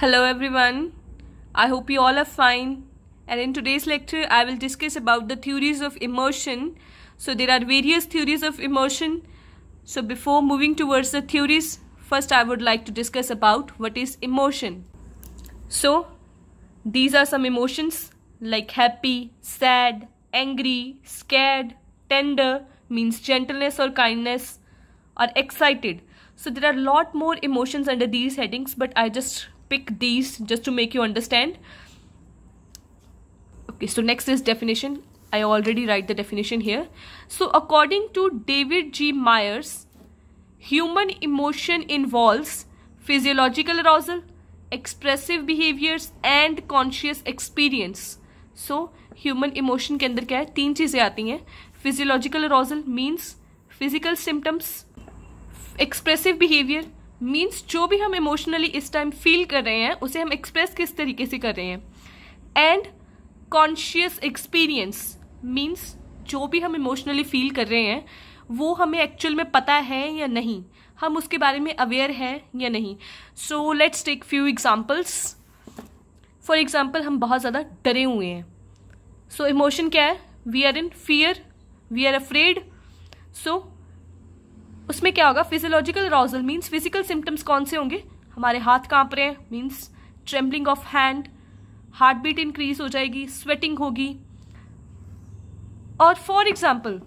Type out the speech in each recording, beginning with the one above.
Hello everyone. I hope you all are fine. And in today's lecture, I will discuss about the theories of emotion. So there are various theories of emotion. So before moving towards the theories, first I would like to discuss about what is emotion. So these are some emotions like happy, sad, angry, scared, tender means gentleness or kindness or excited. So there are lot more emotions under these headings but I just pick these just to make you understand okay so next is definition i already write the definition here so according to david g myers human emotion involves physiological arousal expressive behaviors and conscious experience so human emotion ke andar kya hai teen cheeze aati hain physiological arousal means physical symptoms expressive behavior means जो भी हम emotionally इस time feel कर रहे हैं उसे हम express किस तरीके से कर रहे हैं एंड कॉन्शियस एक्सपीरियंस मीन्स जो भी हम इमोशनली फील कर रहे हैं वो हमें एक्चुअल में पता है या नहीं हम उसके बारे में अवेयर हैं या नहीं so let's take few examples for example हम बहुत ज़्यादा डरे हुए हैं सो so, इमोशन क्या है we are in fear we are afraid so उसमें क्या होगा physiological arousal means physical symptoms कौन से होंगे हमारे हाथ कांप रहे हैं means trembling of hand heart beat increase हो जाएगी स्वेटिंग होगी और फॉर एग्जाम्पल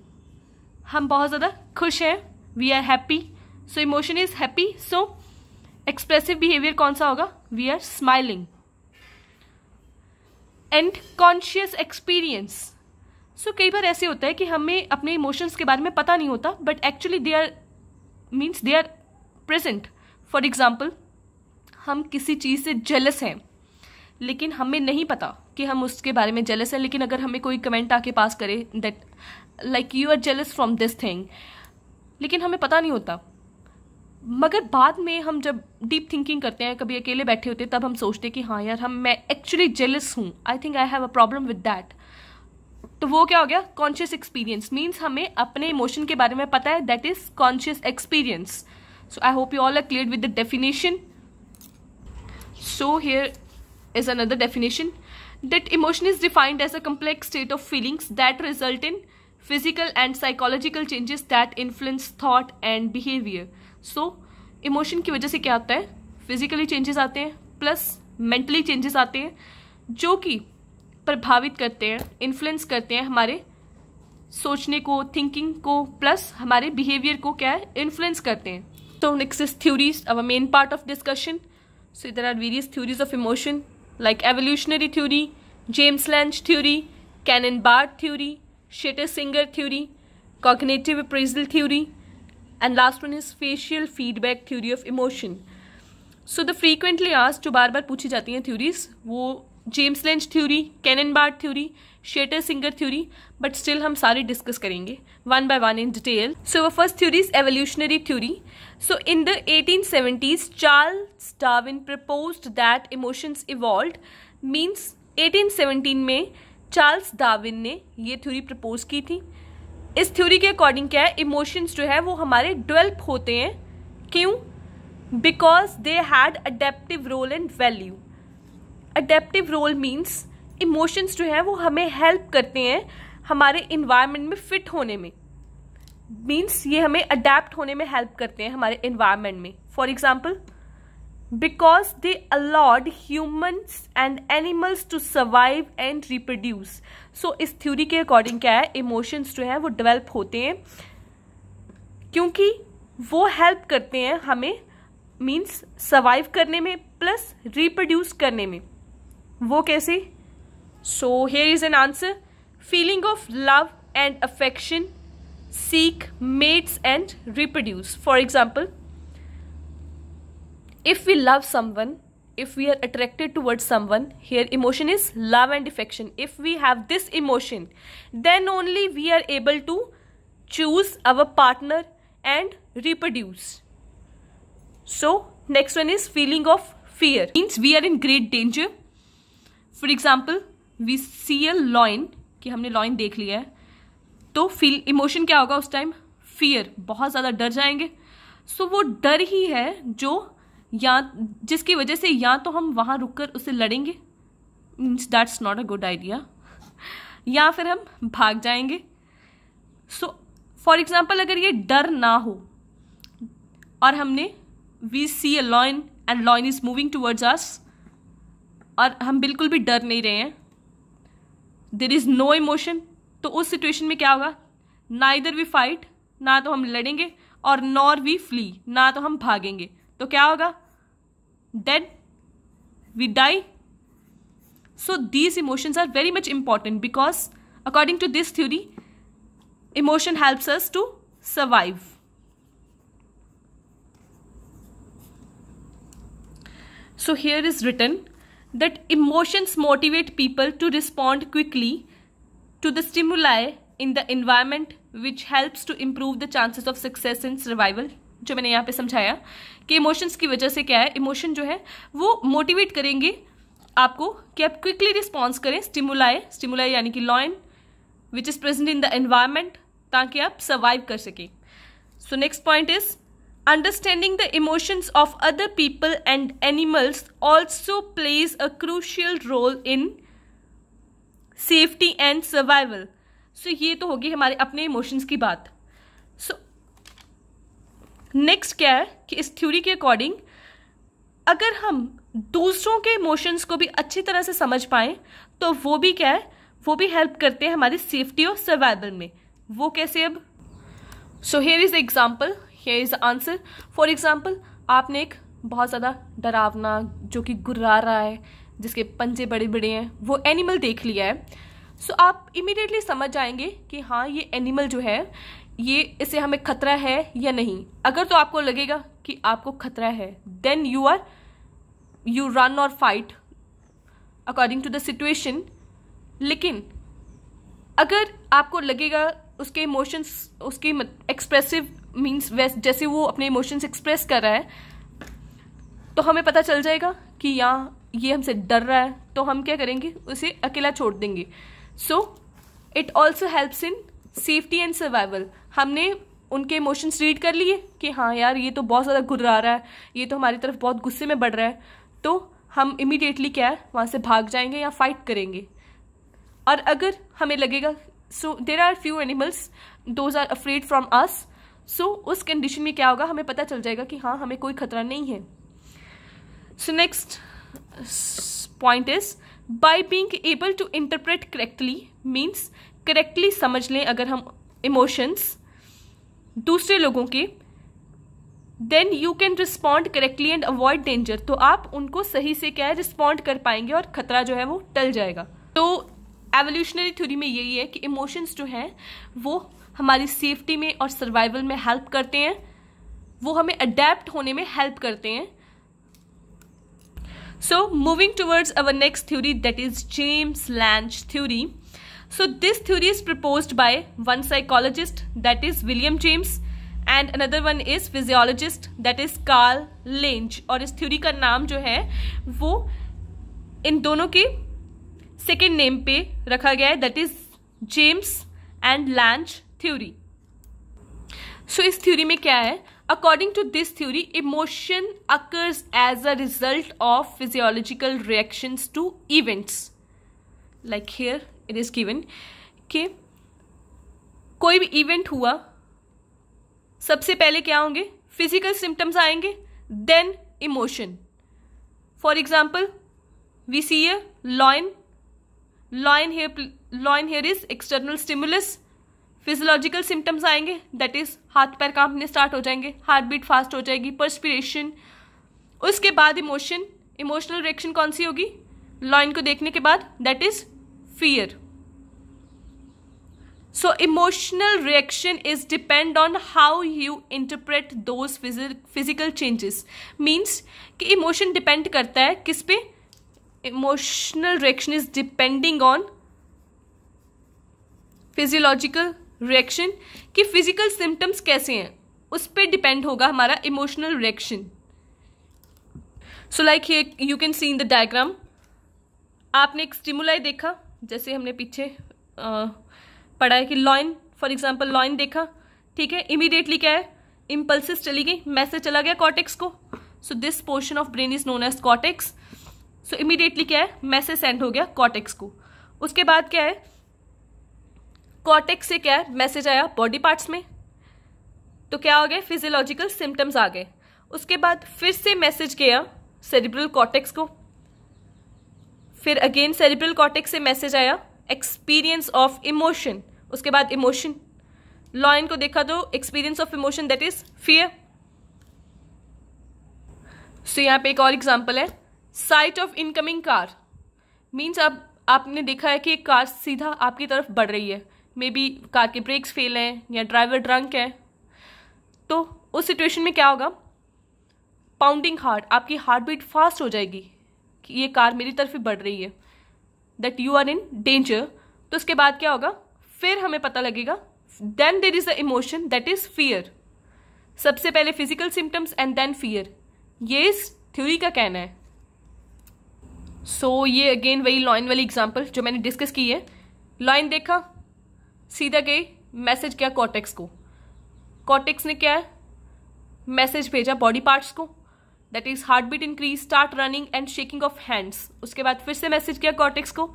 हम बहुत ज़्यादा खुश हैं we are happy so emotion is happy so expressive behaviour कौन सा होगा we are smiling and conscious experience so कई बार ऐसे होता है कि हमें अपने इमोशंस के बारे में पता नहीं होता but actually they are means they are present for example हम किसी चीज़ से जेलस हैं लेकिन हमें नहीं पता कि हम उसके बारे में जेलस हैं लेकिन अगर हमें कोई कमेंट आके पास करे that like you are jealous from this thing लेकिन हमें पता नहीं होता मगर बाद में हम जब डीप थिंकिंग करते हैं कभी अकेले बैठे होते हैं तब हम सोचते हैं कि हाँ यार हम मैं एक्चुअली जेलस हूँ I think I have a problem with that तो वो क्या हो गया कॉन्शियस एक्सपीरियंस मीन्स हमें अपने इमोशन के बारे में पता है that is conscious experience so I hope you all are clear with the definition so here is another definition that emotion is defined as a complex state of feelings that result in physical and psychological changes that influence thought and behaviour so emotion की वजह से क्या होता है physically changes आते हैं plus mentally changes आते हैं जो कि प्रभावित करते हैं इन्फ्लुएंस करते हैं हमारे सोचने को थिंकिंग को प्लस हमारे बिहेवियर को क्या है इन्फ्लुएंस करते हैं तो next is theories our main part of discussion so इधर are various theories of emotion like evolutionary theory James Lange theory Cannon Bard theory Schachter Singer theory cognitive appraisal theory and last one is facial feedback theory of emotion so the frequently आज जो बार बार पूछी जाती हैं theories वो James Lange theory Cannon Bard theory Schachter Singer theory but still हम सारे डिस्कस करेंगे one by one in detail so first theory is evolutionary theory so in the eighteen seventies Charles Darwin propose that emotions evolve means 1817 में Charles Darwin ने ये theory propose की थी इस theory के अकॉर्डिंग क्या है इमोशंस जो है वो हमारे डेवलप होते हैं क्यों because they had adaptive role and value adaptive role means emotions जो हैं वो हमें हेल्प करते हैं हमारे इन्वायरमेंट में फिट होने में मीन्स ये हमें अडेप्ट होने में हेल्प करते हैं हमारे इन्वायरमेंट में for example because they allowed humans and animals to survive and reproduce so इस थ्योरी के अकॉर्डिंग क्या है इमोशंस जो हैं वो डेवलप होते हैं क्योंकि वो हेल्प करते हैं हमें मीन्स सर्वाइव करने में प्लस रिप्रोड्यूस करने में So here is an answer. Feeling of love and affection seek mates and reproduce for example if we love someone if we are attracted towards someone here emotion is love and affection if we have this emotion then only we are able to choose our partner and reproduce so next one is feeling of fear means we are in great danger for example we see a lion कि हमने lion देख लिया है तो feel emotion क्या होगा उस time fear बहुत ज़्यादा डर जाएंगे सो so, वो डर ही है जो या जिसकी वजह से या तो हम वहाँ रुक कर उसे लड़ेंगे means that's not a good idea या फिर हम भाग जाएंगे सो फॉर एग्जाम्पल अगर ये डर ना हो और हमने we see a lion and lion is moving towards us और हम बिल्कुल भी डर नहीं रहे हैं देर इज़ नो इमोशन तो उस सिचुएशन में क्या होगा ना इधर वी फाइट ना तो हम लड़ेंगे और नॉर वी फ्ली ना तो हम भागेंगे तो क्या होगा dead we die so these emotions are very much important because according to this theory emotion helps us to survive so here is written that emotions motivate people to respond quickly to the stimuli in the environment which helps to improve the chances of success and survival जो मैंने यहाँ पे समझाया कि emotions की वजह से क्या है इमोशन जो है वो मोटिवेट करेंगे आपको कि आप क्विकली रिस्पॉन्स करें स्टिमुलाए स्टिमुलाए यानी कि lion which is present in the environment ताकि आप सर्वाइव कर सकें so next point is Understanding the emotions of other people and animals also plays a crucial role in safety and survival so ये तो होगी हमारे अपने इमोशंस की बात सो नेक्स्ट क्या है कि इस थ्योरी के अकॉर्डिंग अगर हम दूसरों के इमोशंस को भी अच्छी तरह से समझ पाएँ तो वो भी क्या है वो भी हेल्प करते हैं हमारी सेफ्टी और सर्वाइवल में वो कैसे अब so here is example here is the answer for example आपने एक बहुत ज़्यादा डरावना जो कि गुर्रा रहा है जिसके पंजे बड़े बड़े हैं वो एनिमल देख लिया है सो so, आप इमिडिएटली समझ जाएंगे कि हाँ ये एनिमल जो है ये इससे हमें खतरा है या नहीं अगर तो आपको लगेगा कि आपको खतरा है then you are you run और fight according to the situation लेकिन अगर आपको लगेगा उसके इमोशंस उसकी एक्सप्रेसिव मीन्स जैसे वो अपने इमोशंस एक्सप्रेस कर रहा है तो हमें पता चल जाएगा कि यहाँ ये हमसे डर रहा है तो हम क्या करेंगे उसे अकेला छोड़ देंगे so it also helps in safety and survival हमने उनके इमोशंस रीड कर लिए कि हाँ यार ये तो बहुत ज़्यादा घुर्रा रहा है ये तो हमारी तरफ बहुत गुस्से में बढ़ रहा है तो हम इमीडिएटली क्या है वहाँ से भाग जाएंगे या फाइट करेंगे और अगर हमें लगेगा so there are few animals those are afraid from us so so, उस कंडीशन में क्या होगा हमें पता चल जाएगा कि हाँ हमें कोई खतरा नहीं है so next point is by being able to interpret correctly means correctly समझ लें अगर हम इमोशंस दूसरे लोगों के then you can respond correctly and avoid danger तो आप उनको सही से क्या है रिस्पॉन्ड कर पाएंगे और खतरा जो है वो टल जाएगा तो एवोल्यूशनरी थ्योरी में यही है कि इमोशंस जो हैं वो हमारी सेफ्टी में और सर्वाइवल में हेल्प करते हैं वो हमें अडेप्ट होने में हेल्प करते हैं so moving towards our next theory that is James Lange theory so this theory is propose by one psychologist that is William James and another one is physiologist that is Carl Lange और इस theory का नाम जो है वो इन दोनों के second name पे रखा गया है that is James and Lange theory so इस थ्योरी में क्या है according to this theory emotion occurs as a result of physiological reactions to events like here it is given कि कोई भी इवेंट हुआ सबसे पहले क्या होंगे फिजिकल सिम्टम्स आएंगे then emotion for example we see a lion lion here lion here is external stimulus physiological symptoms आएंगे दैट इज हाथ पैर कांपने स्टार्ट हो जाएंगे हार्ट बीट फास्ट हो जाएगी परस्पिरेशन उसके बाद इमोशन इमोशनल रिएक्शन कौन सी होगी लॉइन को देखने के बाद that is fear so emotional reaction is depend on how you interpret those physical changes means कि इमोशन डिपेंड करता है किस पे emotional reaction is depending on physiological reaction कि फिजिकल सिम्टम्स कैसे हैं उस पर डिपेंड होगा हमारा इमोशनल रिएक्शन सो लाइक ये you can see in the diagram आपने एक स्टिमुलाई देखा जैसे हमने पीछे आ, पढ़ा है कि लॉइन फॉर एग्जाम्पल लॉइन देखा ठीक है इमीडिएटली क्या है इम्पल्सिस चली गई मैसेज चला गया कॉटेक्स को so this portion of brain is known as cortex so immediately क्या है मैसेज सेंड हो गया कॉटेक्स को उसके बाद क्या है कॉर्टेक्स से क्या मैसेज आया बॉडी पार्ट्स में तो क्या हो गया फिजियोलॉजिकल सिम्टम्स आ गए उसके बाद फिर से मैसेज गया सेरिब्रल कॉर्टेक्स को फिर अगेन सेरिब्रल कॉर्टेक्स से मैसेज आया एक्सपीरियंस ऑफ इमोशन उसके बाद इमोशन लॉयन को देखा तो experience of emotion that is fear so यहां पे एक और एग्जाम्पल है sight of incoming car means आप आपने देखा है कि एक कार सीधा आपकी तरफ बढ़ रही है मे बी कार के ब्रेक्स फेल हैं या ड्राइवर ड्रंक है तो उस सिचुएशन में क्या होगा पाउंडिंग हार्ट आपकी हार्ट बीट फास्ट हो जाएगी कि ये कार मेरी तरफ बढ़ रही है that you are in danger तो उसके बाद क्या होगा फिर हमें पता लगेगा then there is a emotion that is fear सबसे पहले physical symptoms and then fear ये इस थ्योरी का कहना है सो so, ये अगेन वही लॉइन वाली एग्जाम्पल जो मैंने डिस्कस की है लॉइन देखा सीधा गई मैसेज किया कॉटेक्स को कॉटेक्स ने क्या है मैसेज भेजा बॉडी पार्ट्स को that is heart beat increase start running and shaking of hands उसके बाद फिर से मैसेज किया कॉटेक्स को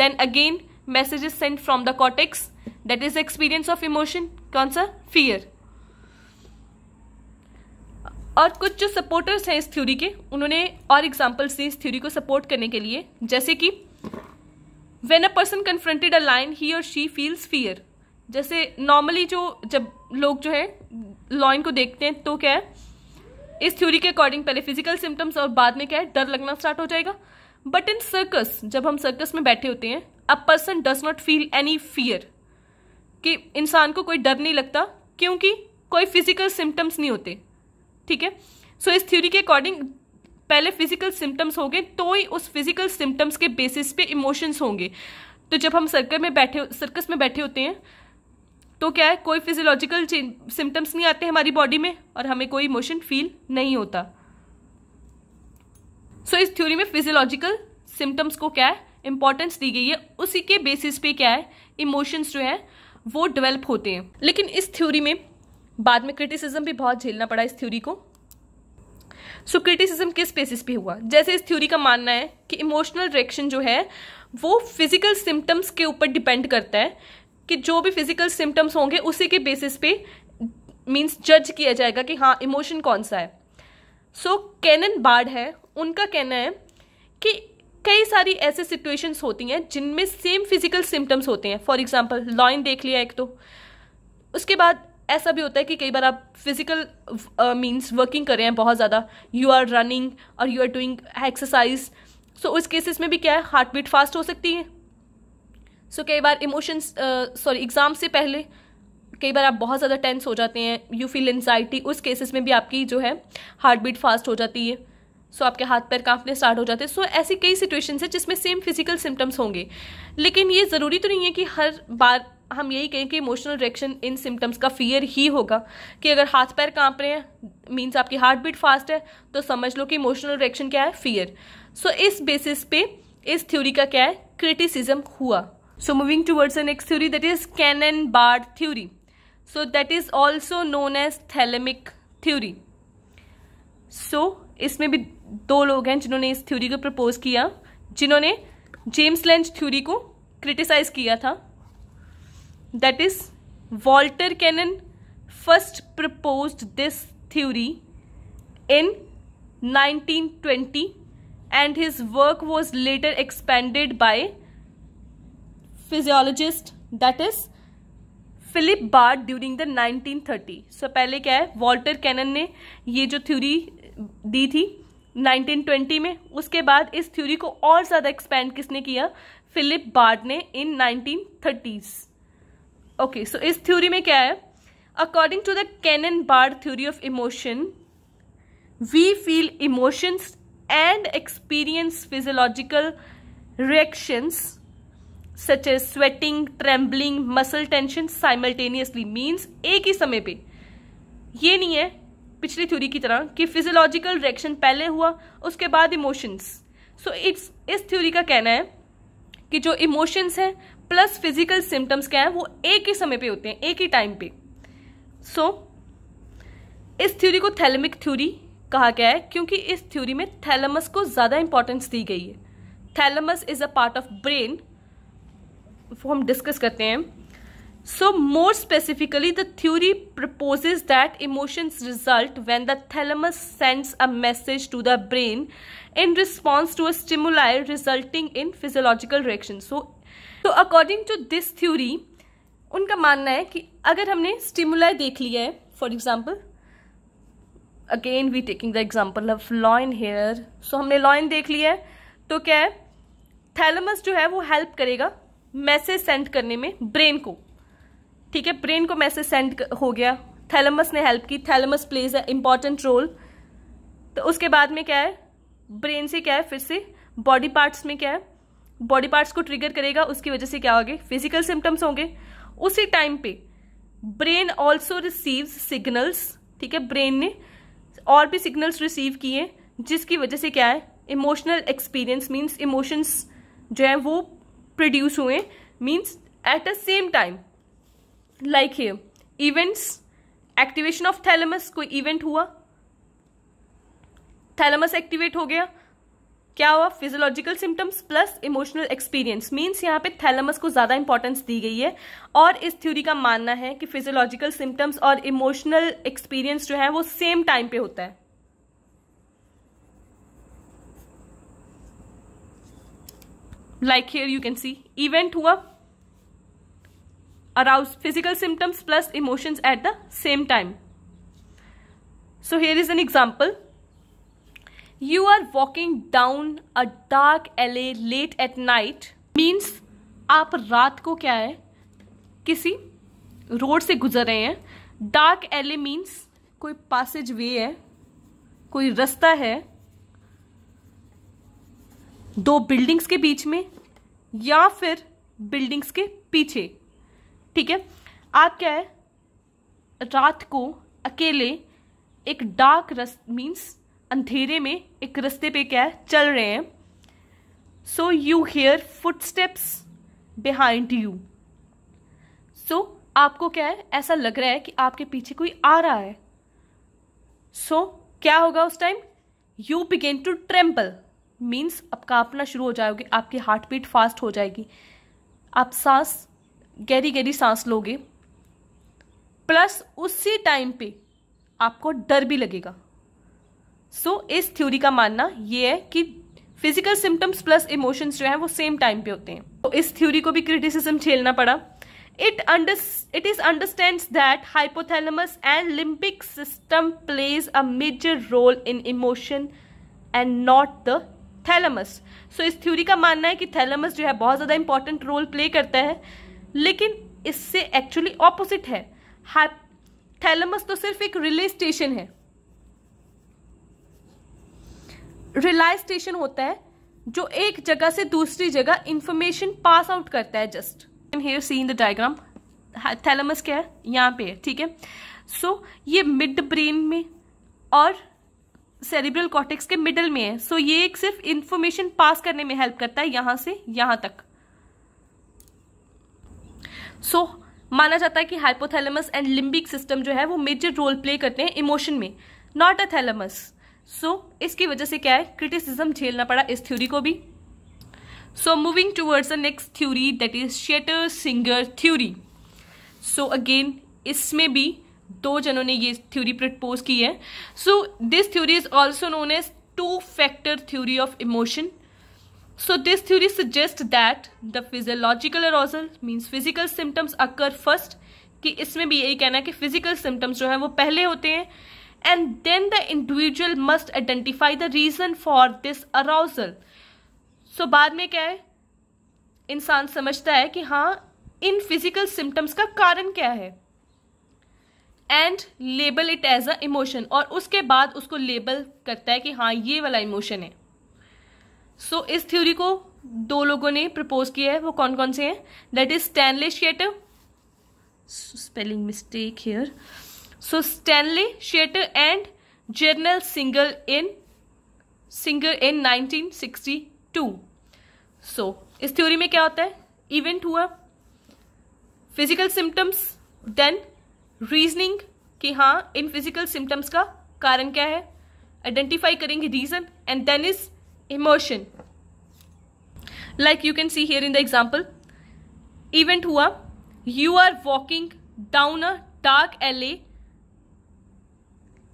then again message is send from the cortex that is experience of emotion कौन सा फियर और कुछ जो सपोर्टर्स हैं इस थ्योरी के उन्होंने और एग्जाम्पल्स दी इस थ्योरी को सपोर्ट करने के लिए जैसे कि when a person confronted a lion he और शी फील्स फियर जैसे नॉर्मली जो जब लोग जो है लाइन को देखते हैं तो क्या है इस थ्योरी के अकॉर्डिंग पहले फिजिकल सिम्टम्स और बाद में क्या है डर लगना स्टार्ट हो जाएगा बट इन सर्कस जब हम सर्कस में बैठे होते हैं a person does not feel any fear कि इंसान को कोई डर नहीं लगता क्योंकि कोई फिजिकल सिम्टम्स नहीं होते ठीक है सो so, इस थ्योरी के अकॉर्डिंग पहले फिजिकल सिम्टम्स होंगे तो ही उस फिजिकल सिम्टम्स के बेसिस पे इमोशंस होंगे तो जब हम सर्कल में बैठे सर्कस में बैठे होते हैं तो क्या है कोई फिजियोलॉजिकल सिम्टम्स नहीं आते हमारी बॉडी में और हमें कोई इमोशन फील नहीं होता सो so, इस थ्योरी में फिजियोलॉजिकल सिम्टम्स को क्या है इंपॉर्टेंस दी गई है उसी के बेसिस पे क्या है इमोशंस जो है वो डेवलप होते हैं लेकिन इस थ्योरी में बाद में क्रिटिसिज्म भी बहुत झेलना पड़ा इस थ्योरी को सो क्रिटिसिज्म किस बेसिस पे हुआ जैसे इस थ्योरी का मानना है कि इमोशनल रिएक्शन जो है वो फिजिकल सिम्टम्स के ऊपर डिपेंड करता है कि जो भी फिजिकल सिम्टम्स होंगे उसी के बेसिस पे मीन्स जज किया जाएगा कि हाँ इमोशन कौन सा है सो so, कैनन बार्ड है उनका कहना है कि कई सारी ऐसे सिचुएशंस होती हैं जिनमें सेम फिजिकल सिम्टम्स होते हैं फॉर एग्जांपल लॉइन देख लिया एक तो उसके बाद ऐसा भी होता है कि कई बार आप फिजिकल मीन्स वर्किंग कर रहे हैं बहुत ज़्यादा यू आर रनिंग और you are doing exercise so उस केसेस में भी क्या है हार्ट बीट फास्ट हो सकती है सो so, कई बार इमोशंस सॉरी एग्ज़ाम से पहले कई बार आप बहुत ज़्यादा टेंस हो जाते हैं यू फील एनजाइटी उस केसेस में भी आपकी जो है हार्ट बीट फास्ट हो जाती है सो so, आपके हाथ पैर कांपने स्टार्ट हो जाते हैं सो so, ऐसी कई सिचुएशंस हैं जिसमें सेम फिजिकल सिम्टम्स होंगे लेकिन ये ज़रूरी तो नहीं है कि हर बार हम यही कहें कि इमोशनल रिएक्शन इन सिम्टम्स का फियर ही होगा कि अगर हाथ पैर कांप रहे हैं मीन्स आपकी हार्ट बीट फास्ट है तो समझ लो कि इमोशनल रिएक्शन क्या है फियर सो so, इस बेसिस पे इस थ्योरी का क्या है क्रिटिसिज्म हुआ so moving towards next theory that is Cannon Bard theory so that is also known as thalamic theory so इसमें भी दो लोग हैं जिन्होंने इस थ्योरी को प्रपोज किया जिन्होंने जेम्स लेंच थ्योरी को क्रिटिसाइज किया था that is Walter Cannon first propose this theory in 1920 and his work was later expanded by physiologist that is Philip Bard during the 1930 so पहले क्या है वॉल्टर कैनन ने ये जो थ्यूरी दी थी 1920 में उसके बाद इस थ्योरी को और ज्यादा एक्सपेंड किसने किया फिलिप बार्ड ने इन 1930s ओके सो इस थ्योरी में क्या है according to the Cannon Bard theory of emotion we feel emotions and experience physiological reactions such as sweating trembling muscle tension simultaneously means एक ही समय पे ये नहीं है पिछली थ्योरी की तरह कि फिजियोलॉजिकल रिएक्शन पहले हुआ उसके बाद इमोशंस सो इट्स इस थ्योरी का कहना है कि जो इमोशंस हैं प्लस फिजिकल सिम्टम्स क्या है वो एक ही समय पे होते हैं एक ही टाइम पे सो so, इस थ्योरी को थैलमिक थ्योरी कहा गया है क्योंकि इस थ्योरी में थैलमस को ज़्यादा इंपॉर्टेंस दी गई है thalamus is a part of brain वो हम डिस्कस करते हैं so more specifically the theory proposes that emotions result when the thalamus sends a message to the brain in response to a stimuli resulting in physiological reaction so तो according to this theory उनका मानना है कि अगर हमने स्टिमुलाय देख लिया है for example again we taking the example of lion here so हमने लॉइन देख लिया है तो क्या है थैलमस जो है वो हेल्प करेगा मैसेज सेंड करने में ब्रेन को ठीक है ब्रेन को मैसेज सेंड हो गया थैलमस ने हेल्प की thalamus plays a important role तो उसके बाद में क्या है ब्रेन से क्या है फिर से बॉडी पार्ट्स में क्या है बॉडी पार्ट्स को ट्रिगर करेगा उसकी वजह से क्या होगी फिजिकल सिम्टम्स होंगे उसी टाइम पे ब्रेन ऑल्सो रिसीव्स सिग्नल्स ठीक है ब्रेन ने और भी सिग्नल्स रिसीव किए जिसकी वजह से क्या है इमोशनल एक्सपीरियंस मीन्स इमोशंस जो है वो प्रोड्यूस हुए means at the same time like here events activation of thalamus कोई इवेंट हुआ थैलेमस एक्टिवेट हो गया क्या हुआ physiological symptoms plus emotional experience means यहाँ पे थैलमस को ज़्यादा इंपॉर्टेंस दी गई है और इस थ्योरी का मानना है कि फिजियोलॉजिकल सिम्टम्स और इमोशनल एक्सपीरियंस जो है वो सेम टाइम पे होता है like here you can see event हुआ arouse physical symptoms plus emotions at the same time so here is an example you are walking down a dark alley late at night means आप रात को क्या है किसी road से गुजर रहे हैं डार्क एले मीन्स कोई पासेज वे है कोई रास्ता है दो बिल्डिंग्स के बीच में या फिर बिल्डिंग्स के पीछे ठीक है आप क्या है रात को अकेले एक डार्क रस मीन्स अंधेरे में एक रस्ते पे क्या है चल रहे हैं so you hear footsteps behind you so आपको क्या है ऐसा लग रहा है कि आपके पीछे कोई आ रहा है सो so, क्या होगा उस time you begin to tremble means अब कांपना शुरू हो जाओगे आपकी हार्ट बीट फास्ट हो जाएगी आप सांस गहरी गहरी सांस लोगे प्लस उसी टाइम पे आपको डर भी लगेगा सो so, इस थ्योरी का मानना ये है कि फिजिकल सिम्टम्स प्लस इमोशंस जो हैं वो सेम टाइम पे होते हैं तो so, इस थ्योरी को भी क्रिटिसिज्म झेलना पड़ा it under it is understand that hypothalamus and limbic system plays a major role in emotion and not the thalamus so इस थ्योरी का मानना है कि थैलमस जो है बहुत ज़्यादा इंपॉर्टेंट रोल प्ले करता है लेकिन इससे एक्चुअली ऑपोजिट है थैलमस तो सिर्फ एक रिले स्टेशन है रिलाय स्टेशन होता है जो एक जगह से दूसरी जगह इंफॉर्मेशन पास आउट करता है just here seen the diagram thalamus क्या है यहाँ पे ठीक है सो so, ये मिड ब्रेन में और सेरिब्रल कॉटिक्स के मिडल में है सो so, ये एक सिर्फ इंफॉर्मेशन पास करने में हेल्प करता है यहां से यहां तक सो so, माना जाता है कि हाइपोथैलेमस एंड लिम्बिक सिस्टम जो है वो मेजर रोल प्ले करते हैं इमोशन में not a thalamus so so, इसकी वजह से क्या है क्रिटिसिज्म झेलना पड़ा इस थ्योरी को भी so moving towards the next theory that is Schachter Singer theory so again इसमें भी दो जनों ने ये थ्योरी प्रपोज की है so this theory is also known as two factor theory of emotion so this theory suggest that the physiological arousal means physical symptoms occur first कि इसमें भी यही कहना है कि फिजिकल सिम्टम्स जो है वो पहले होते हैं and then the individual must identify the reason for this arousal so बाद में क्या है इंसान समझता है कि हाँ इन physical symptoms का कारण क्या है and label it as a emotion और उसके बाद उसको लेबल करता है कि हाँ ये वाला इमोशन है सो so, इस थ्योरी को दो लोगों ने प्रपोज किया है वो कौन कौन से हैं that is Stanley Schachter spelling mistake here so Stanley Shatter and Journal single in Singer in nineteen sixty two so इस थ्योरी में क्या होता है इवेंट हुआ फिजिकल सिम्टम्स देन रीजनिंग कि हाँ इन फिजिकल सिम्टम्स का कारण क्या है आइडेंटिफाई करेंगे reason and then is emotion like you can see here in the example event हुआ you are walking down a dark alley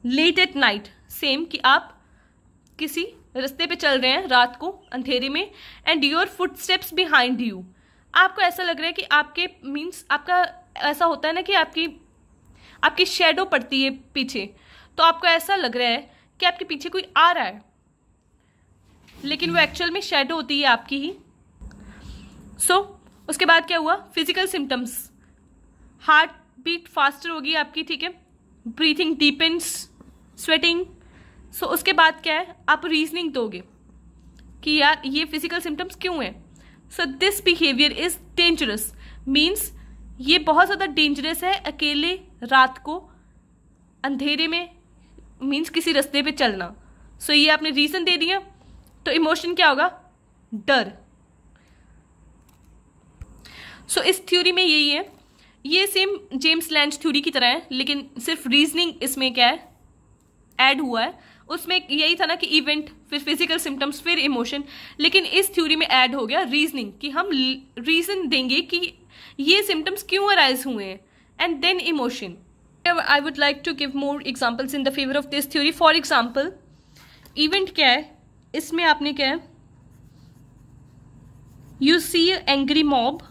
late at night same कि आप किसी रास्ते पे चल रहे हैं रात को अंधेरे में and your footsteps behind you आपको ऐसा लग रहा है कि आपके मीन्स आपका ऐसा होता है ना कि आपकी आपकी शेडो पड़ती है पीछे तो आपको ऐसा लग रहा है कि आपके पीछे कोई आ रहा है लेकिन वो एक्चुअल में शेडो होती है आपकी ही सो so, उसके बाद क्या हुआ physical symptoms heart beat faster होगी आपकी ठीक है ब्रीथिंग डीपेंस स्वेटिंग सो उसके बाद क्या है आप रीजनिंग दोगे कि यार ये फिजिकल सिम्टम्स क्यों हैं so this behaviour is dangerous means ये बहुत ज़्यादा डेंजरस है अकेले रात को अंधेरे में मीन्स किसी रास्ते पे चलना सो so, ये आपने रीज़न दे दिया तो इमोशन क्या होगा डर सो so, इस थ्योरी में यही है ये सेम जेम्स लैंड थ्योरी की तरह है लेकिन सिर्फ रीजनिंग इसमें क्या है ऐड हुआ है उसमें यही था ना कि इवेंट फिर फिजिकल सिम्टम्स फिर इमोशन लेकिन इस थ्योरी में ऐड हो गया रीजनिंग कि हम रीजन देंगे कि ये सिम्टम्स क्यों अराइज हुए हैं and then emotion I would like to give more examples in the favour of this theory for example event क्या है इसमें आपने क्या है यू सी एंग्री मॉब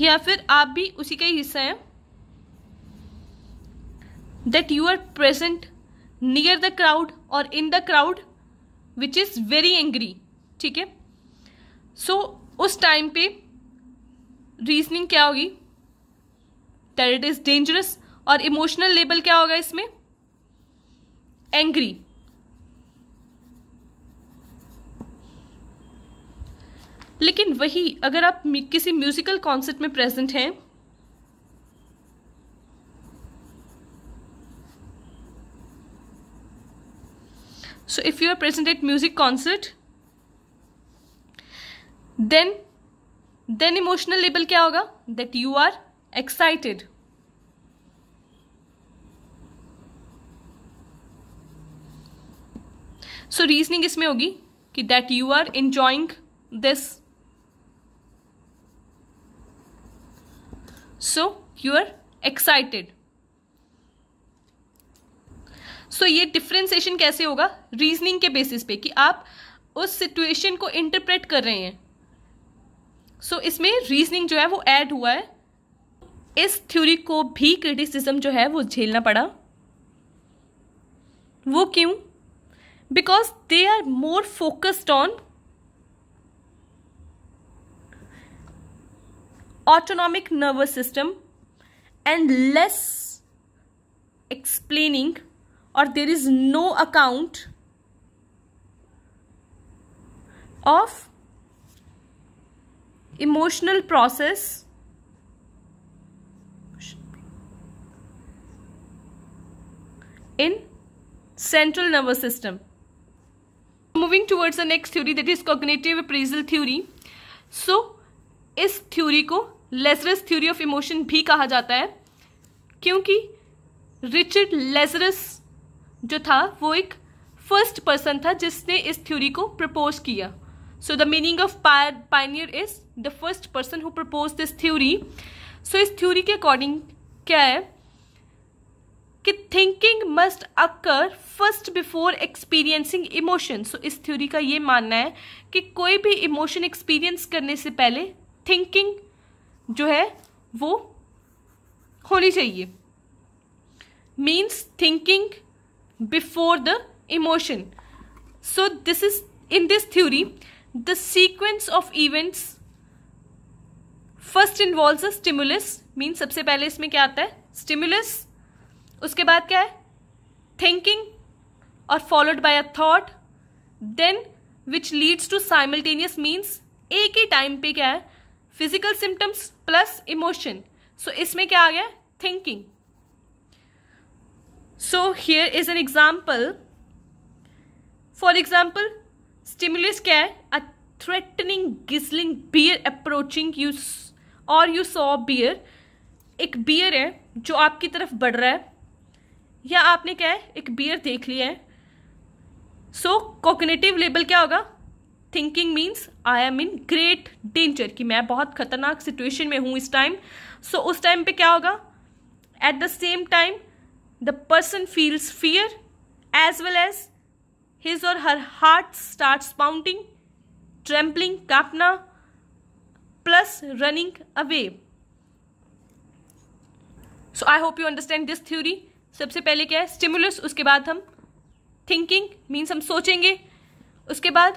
या फिर आप भी उसी का हिस्सा हैं that you are present near the crowd or in the crowd which is very angry ठीक है सो so, उस टाइम पे रीजनिंग क्या होगी दैट इट इज डेंजरस और इमोशनल लेवल क्या होगा इसमें एंग्री लेकिन वही अगर आप किसी म्यूजिकल कॉन्सर्ट में प्रेजेंट हैं so if you are present at music concert then then emotional label क्या होगा that you are excited so reasoning इसमें होगी कि that you are enjoying this so you are excited so so, ये differentiation कैसे होगा reasoning के basis पे कि आप उस सिचुएशन को इंटरप्रेट कर रहे हैं सो so, इसमें रीजनिंग जो है वो ऐड हुआ है इस थ्योरी को भी क्रिटिसिज्म जो है वो झेलना पड़ा वो क्यों because they are more focused on autonomic nervous system and less explaining और there is no account of emotional process in central nervous system moving towards the next theory that is cognitive appraisal theory so इस theory को लेजरस theory of emotion भी कहा जाता है क्योंकि Richard लेजरस जो था वो एक फर्स्ट पर्सन था जिसने इस थ्योरी को प्रपोज किया so the meaning of pioneer is the first person who propose this theory so इस थ्योरी के अकॉर्डिंग क्या है कि thinking must occur first before experiencing emotion so इस थ्योरी का ये मानना है कि कोई भी इमोशन एक्सपीरियंस करने से पहले थिंकिंग जो है वो होनी चाहिए means thinking before the emotion so this is in this theory the sequence of events first involve a stimulus mean सबसे पहले इसमें क्या आता है स्टिमुलस उसके बाद क्या है थिंकिंग और followed by a thought then which leads to simultaneous means एक ही टाइम पे क्या है physical symptoms plus emotion so इसमें क्या आ गया thinking So here is an example. For example, stimulus scare, a threatening, gisling bear approaching you or you saw bear. एक बियर है जो आपकी तरफ बढ़ रहा है या आपने क्या है एक बियर देख लिया है सो कोकनेटिव लेबल क्या होगा thinking means I am in great danger कि मैं बहुत खतरनाक सिचुएशन में हूँ इस टाइम सो so, उस टाइम पे क्या होगा at the same time the person feels fear as well as his or her heart starts pounding, trembling, kapna, plus running away. So I hope you understand this theory सबसे पहले क्या है stimulus उसके बाद हम थिंकिंग मीन्स हम सोचेंगे उसके बाद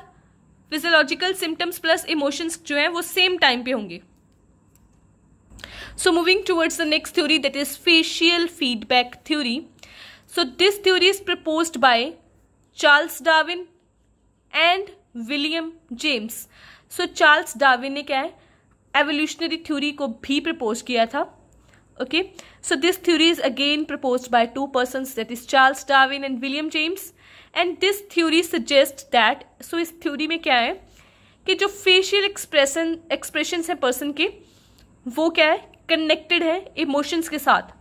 फिजियोलॉजिकल सिम्टम्स प्लस इमोशंस जो हैं वो सेम टाइम पे होंगे So moving towards the next theory that is facial feedback theory. So this theory is proposed by Charles Darwin and William James सो चार्ल्स डार्विन ने क्या है एवोल्यूशनरी थ्योरी को भी प्रपोज किया था okay so this theory is again propose by two person that is Charles Darwin and William James and this theory suggest that so इस theory में क्या है कि जो फेशियल एक्सप्रेशन एक्सप्रेशन है पर्सन के वो क्या है कनेक्टेड है इमोशंस के साथ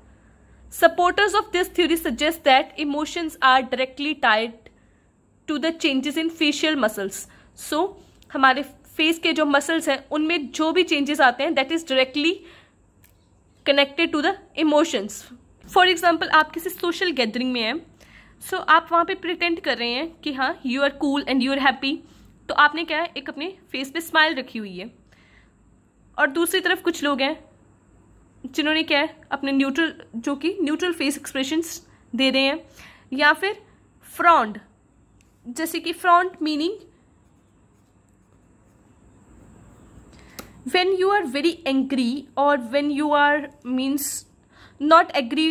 supporters of this theory suggest that emotions are directly tied to the changes in facial muscles so हमारे फेस के जो मसल्स हैं उनमें जो भी चेंजेस आते हैं that is directly connected to the emotions for example आप किसी सोशल गैदरिंग में हैं सो so आप वहाँ पे प्रिटेंड कर रहे हैं कि हाँ you are cool and you are happy तो आपने क्या है एक अपने फेस पे स्माइल रखी हुई है और दूसरी तरफ कुछ लोग हैं जिन्होंने क्या है अपने न्यूट्रल जो कि न्यूट्रल फेस एक्सप्रेशंस दे रहे हैं या फिर फ्रॉन्ड जैसे कि frown meaning when you are very angry और when you are means not agree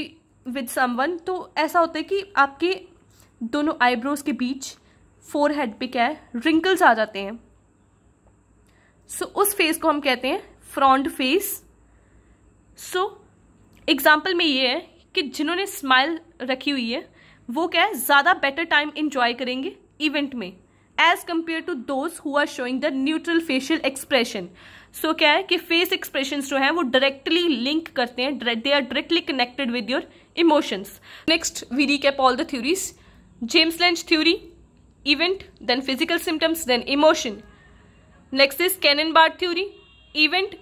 with someone तो ऐसा होता है कि आपके दोनों आईब्रोज के बीच फोर हेड पे क्या है रिंकल्स आ जाते हैं सो so, उस फेस को हम कहते हैं frown face so so, example में ये है कि जिन्होंने स्माइल रखी हुई है वो क्या है ज़्यादा बेटर टाइम इंजॉय करेंगे इवेंट में as compare to those who are showing the neutral facial expression so क्या है कि फेस एक्सप्रेशन जो है वो डायरेक्टली लिंक करते हैं they are directly connected with your emotions next we recap all the theories James Lange event then physical symptoms then emotion next is Cannon cannon Bard theory event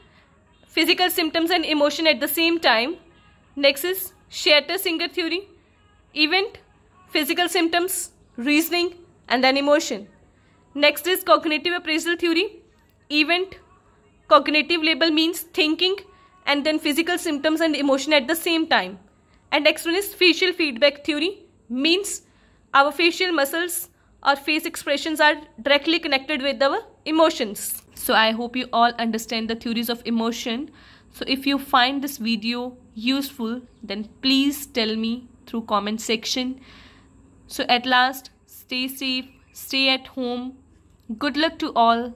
physical symptoms and emotion at the same time. Next is Shatter Singer theory event, physical symptoms, reasoning, and then emotion. Next is cognitive appraisal theory event, cognitive label means thinking, and then physical symptoms and emotion at the same time. And next one is facial feedback theory means our facial muscles or face expressions are directly connected with our emotions so i hope you all understand the theories of emotion so if you find this video useful then please tell me through comment section so at last stay safe stay at home good luck to all